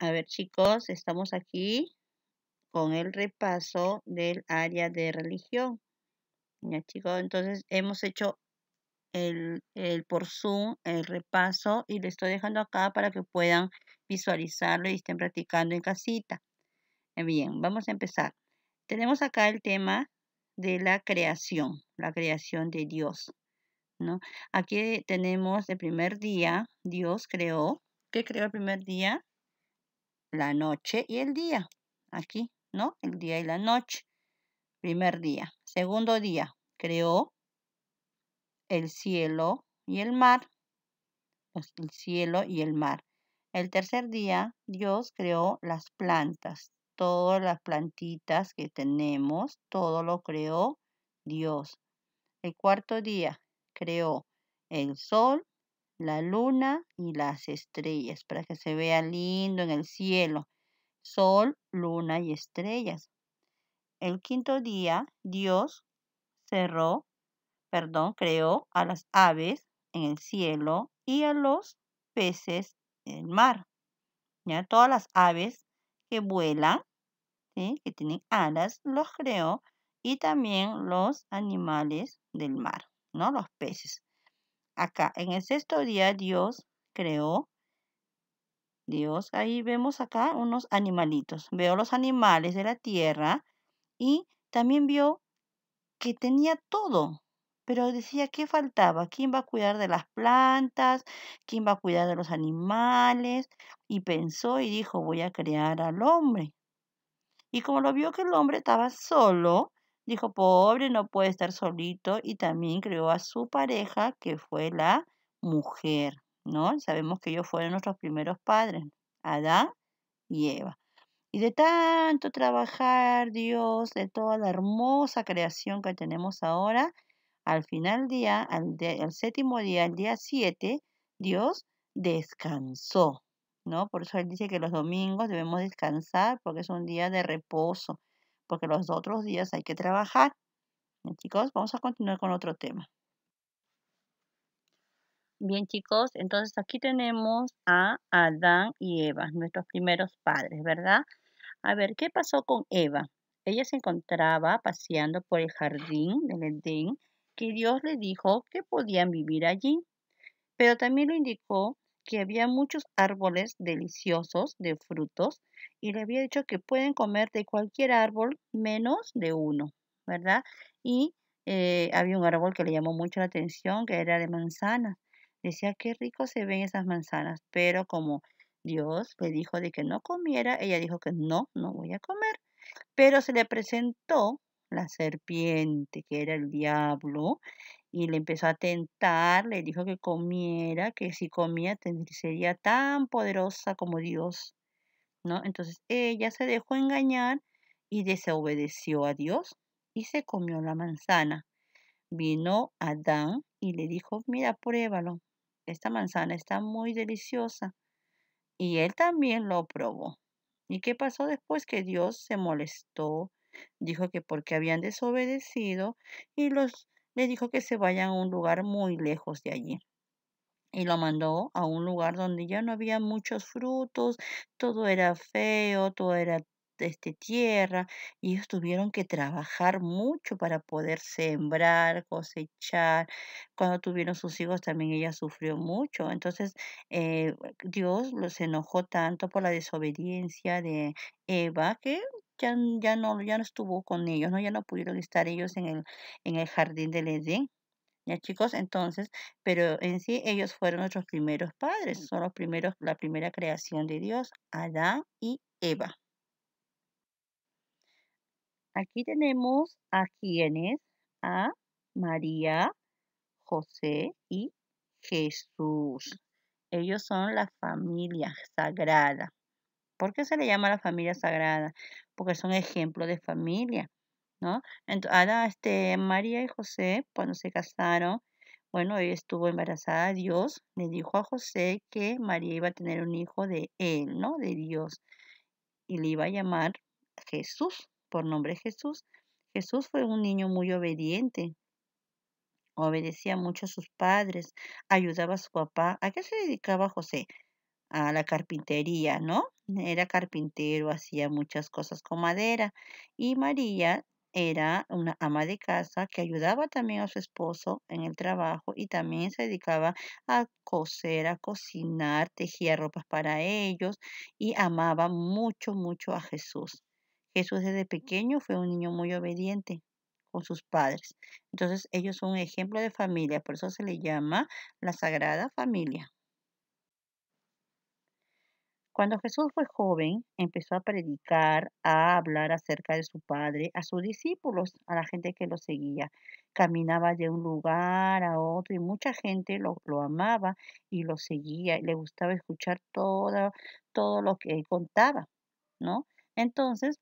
A ver chicos, estamos aquí con el repaso del área de religión. Ya chicos, entonces hemos hecho el, por Zoom, el repaso y le estoy dejando acá para que puedan visualizarlo y estén practicando en casita. Bien, vamos a empezar. Tenemos acá el tema de la creación, la creación de Dios. ¿no? Aquí tenemos el primer día, Dios creó. ¿Qué creó el primer día? la noche y el día. Aquí, ¿no? El día y la noche. Primer día. Segundo día, creó el cielo y el mar. Pues, el cielo y el mar. El tercer día, Dios creó las plantas, todas las plantitas que tenemos, todo lo creó Dios. El cuarto día, creó el sol la luna y las estrellas para que se vea lindo en el cielo. Sol, luna y estrellas. El quinto día, Dios cerró, perdón, creó a las aves en el cielo y a los peces en el mar. ¿Ya? Todas las aves que vuelan, que tienen alas, los creó y también los animales del mar, ¿no? Los peces acá. En el sexto día Dios creó, Dios, ahí vemos acá unos animalitos. Veo los animales de la tierra y también vio que tenía todo, pero decía ¿qué faltaba, quién va a cuidar de las plantas, quién va a cuidar de los animales, y pensó y dijo, voy a crear al hombre. Y como lo vio que el hombre estaba solo, Dijo, pobre, no puede estar solito y también creó a su pareja, que fue la mujer, ¿no? Sabemos que ellos fueron nuestros primeros padres, Adán y Eva. Y de tanto trabajar Dios, de toda la hermosa creación que tenemos ahora, al final día, al, séptimo día, el día siete, Dios descansó, ¿no? Por eso Él dice que los domingos debemos descansar porque es un día de reposo porque los otros días hay que trabajar. Bien, chicos, vamos a continuar con otro tema. Bien, chicos, entonces aquí tenemos a Adán y Eva, nuestros primeros padres, ¿verdad? A ver, ¿qué pasó con Eva? Ella se encontraba paseando por el jardín del Edén que Dios le dijo que podían vivir allí, pero también le indicó que había muchos árboles deliciosos de frutos y le había dicho que pueden comer de cualquier árbol menos de uno, ¿verdad? Y eh, había un árbol que le llamó mucho la atención, que era de manzanas. Decía, qué rico se ven esas manzanas, pero como Dios le dijo de que no comiera, ella dijo que no, no voy a comer. Pero se le presentó la serpiente, que era el diablo, y le empezó a tentar, le dijo que comiera, que si comía sería tan poderosa como Dios, ¿no? Entonces ella se dejó engañar y desobedeció a Dios y se comió la manzana. Vino Adán y le dijo, mira, pruébalo, esta manzana está muy deliciosa. Y él también lo probó. ¿Y qué pasó después? Que Dios se molestó, dijo que porque habían desobedecido y los le dijo que se vayan a un lugar muy lejos de allí. Y lo mandó a un lugar donde ya no había muchos frutos, todo era feo, todo era este, tierra y ellos tuvieron que trabajar mucho para poder sembrar, cosechar. Cuando tuvieron sus hijos también ella sufrió mucho. Entonces eh, Dios los enojó tanto por la desobediencia de Eva que ya, no, ya estuvo con ellos, ¿no? Ya no pudieron estar ellos en el, en el jardín del Edén. ¿Ya chicos? Entonces, pero en sí ellos fueron nuestros primeros padres, son los primeros, la primera creación de Dios, Adán y Eva. Aquí tenemos a quienes, a María, José y Jesús. Ellos son la familia sagrada. ¿Por qué se le llama la familia sagrada? porque son ejemplo de familia, ¿no? Entonces, este, María y José, cuando se casaron, bueno, ella estuvo embarazada, Dios le dijo a José que María iba a tener un hijo de él, ¿no? De Dios, y le iba a llamar Jesús, por nombre Jesús. Jesús fue un niño muy obediente, obedecía mucho a sus padres, ayudaba a su papá. ¿A qué se dedicaba José? a la carpintería, ¿no? Era carpintero, hacía muchas cosas con madera. Y María era una ama de casa que ayudaba también a su esposo en el trabajo y también se dedicaba a coser, a cocinar, tejía ropas para ellos y amaba mucho, mucho a Jesús. Jesús desde pequeño fue un niño muy obediente con sus padres. Entonces ellos son un ejemplo de familia, por eso se le llama la Sagrada Familia. Cuando Jesús fue joven, empezó a predicar, a hablar acerca de su Padre, a sus discípulos, a la gente que lo seguía. Caminaba de un lugar a otro y mucha gente lo, amaba y lo seguía. le gustaba escuchar todo, todo lo que él contaba, ¿no? Entonces,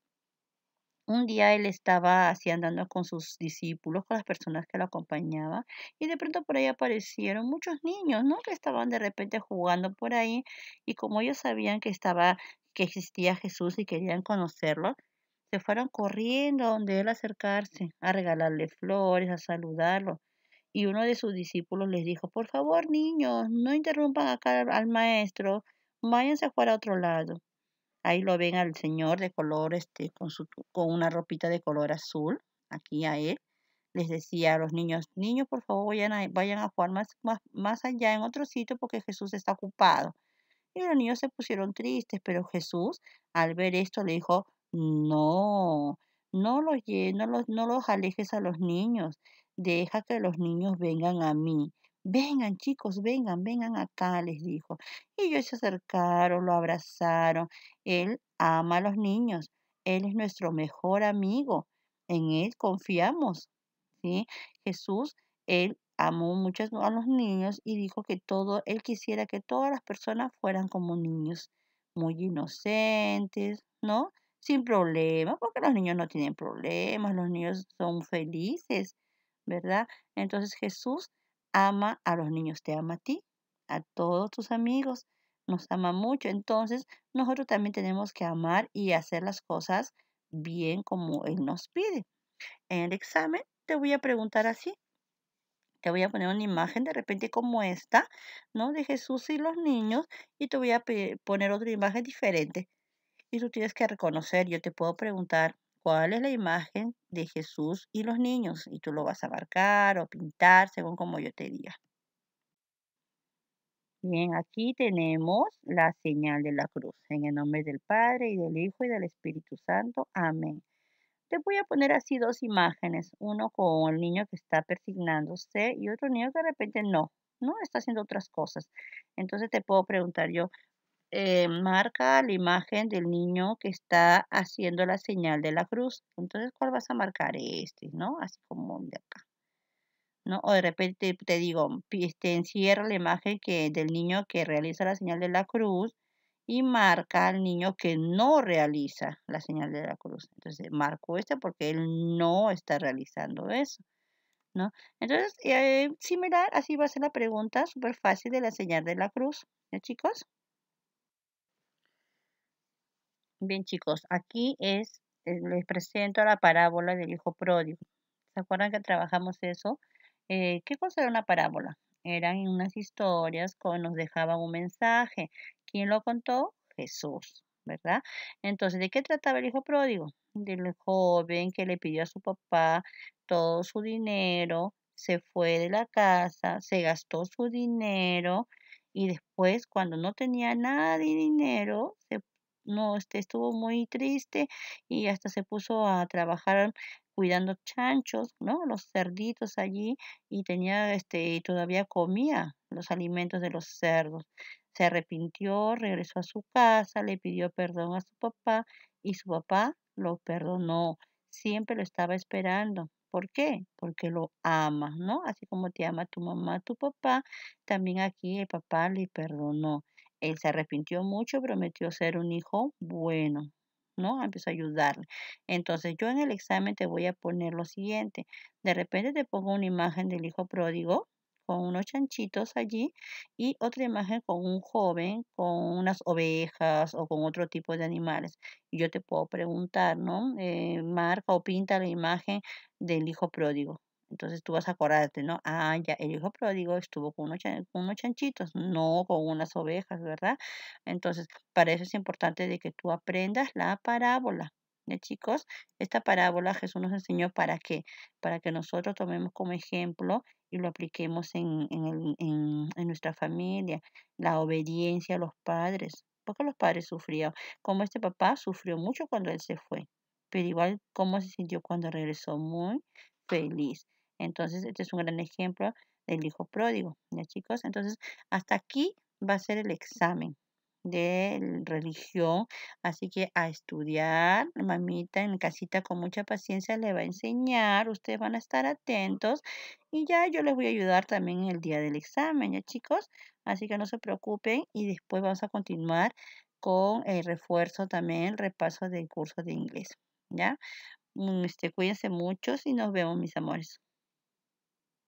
un día él estaba así andando con sus discípulos, con las personas que lo acompañaban, y de pronto por ahí aparecieron muchos niños, ¿no? Que estaban de repente jugando por ahí, y como ellos sabían que estaba, que existía Jesús y querían conocerlo, se fueron corriendo a donde él acercarse, a regalarle flores, a saludarlo. Y uno de sus discípulos les dijo, por favor, niños, no interrumpan acá al maestro, váyanse a jugar a otro lado. Ahí lo ven al señor de color, este, con, su, con una ropita de color azul, aquí a él. Les decía a los niños, niños, por favor, vayan a, vayan a jugar más, más, allá en otro sitio porque Jesús está ocupado. Y los niños se pusieron tristes, pero Jesús, al ver esto, le dijo, no, no los, no los, no los alejes a los niños, deja que los niños vengan a mí Vengan chicos, vengan, vengan acá, les dijo. Y ellos se acercaron, lo abrazaron. Él ama a los niños, Él es nuestro mejor amigo, en Él confiamos. ¿sí? Jesús, Él amó mucho a los niños y dijo que todo, Él quisiera que todas las personas fueran como niños, muy inocentes, ¿no? Sin problemas, porque los niños no tienen problemas, los niños son felices, ¿verdad? Entonces Jesús ama a los niños, te ama a ti, a todos tus amigos, nos ama mucho. Entonces, nosotros también tenemos que amar y hacer las cosas bien como Él nos pide. En el examen te voy a preguntar así. Te voy a poner una imagen de repente como esta, ¿no? De Jesús y los niños, y te voy a poner otra imagen diferente. Y tú tienes que reconocer, yo te puedo preguntar, cuál es la imagen de Jesús y los niños. Y tú lo vas a marcar o pintar según como yo te diga. Bien, aquí tenemos la señal de la cruz. En el nombre del Padre y del Hijo y del Espíritu Santo. Amén. Te voy a poner así dos imágenes. Uno con el niño que está persignándose y otro niño que de repente no. No está haciendo otras cosas. Entonces te puedo preguntar yo, eh, marca la imagen del niño que está haciendo la señal de la cruz. Entonces, ¿cuál vas a marcar? Este, ¿no? Así como de acá. ¿No? O de repente te digo, te este, encierra la imagen que, del niño que realiza la señal de la cruz y marca al niño que no realiza la señal de la cruz. Entonces, marco este porque él no está realizando eso. ¿No? Entonces, eh, similar, así va a ser la pregunta súper fácil de la señal de la cruz, ¿ya chicos? Bien chicos, aquí es, eh, les presento la parábola del hijo pródigo. ¿Se acuerdan que trabajamos eso? Eh, ¿Qué cosa era una parábola? Eran unas historias que nos dejaban un mensaje. ¿Quién lo contó? Jesús, ¿verdad? Entonces, ¿de qué trataba el hijo pródigo? Del joven que le pidió a su papá todo su dinero, se fue de la casa, se gastó su dinero, y después cuando no tenía nada de dinero se no este, estuvo muy triste y hasta se puso a trabajar cuidando chanchos, ¿no? Los cerditos allí y tenía este y todavía comía los alimentos de los cerdos. Se arrepintió, regresó a su casa, le pidió perdón a su papá y su papá lo perdonó. Siempre lo estaba esperando. ¿Por qué? Porque lo ama, ¿no? Así como te ama tu mamá, tu papá, también aquí el papá le perdonó. Él se arrepintió mucho, prometió ser un hijo bueno, ¿no? Empezó a ayudarle. Entonces yo en el examen te voy a poner lo siguiente. De repente te pongo una imagen del hijo pródigo con unos chanchitos allí y otra imagen con un joven, con unas ovejas o con otro tipo de animales. Y yo te puedo preguntar, ¿no? Eh, marca o pinta la imagen del hijo pródigo. Entonces tú vas a acordarte, ¿no? Ah, ya, el hijo pródigo estuvo con unos, chanchitos, no con unas ovejas, ¿verdad? Entonces, para eso es importante de que tú aprendas la parábola. ¿eh, chicos, esta parábola Jesús nos enseñó para qué, para que nosotros tomemos como ejemplo y lo apliquemos en, en, el, en, nuestra familia, la obediencia a los padres, porque los padres sufrieron? como este papá sufrió mucho cuando él se fue, pero igual ¿cómo se sintió cuando regresó muy feliz. Entonces, este es un gran ejemplo del hijo pródigo, ¿ya chicos? Entonces, hasta aquí va a ser el examen de religión, así que a estudiar, mamita en casita con mucha paciencia le va a enseñar, ustedes van a estar atentos y ya yo les voy a ayudar también en el día del examen, ya chicos, así que no se preocupen y después vamos a continuar con el refuerzo también, el repaso del curso de inglés, ¿ya? Mm, este, cuídense mucho y nos vemos mis amores.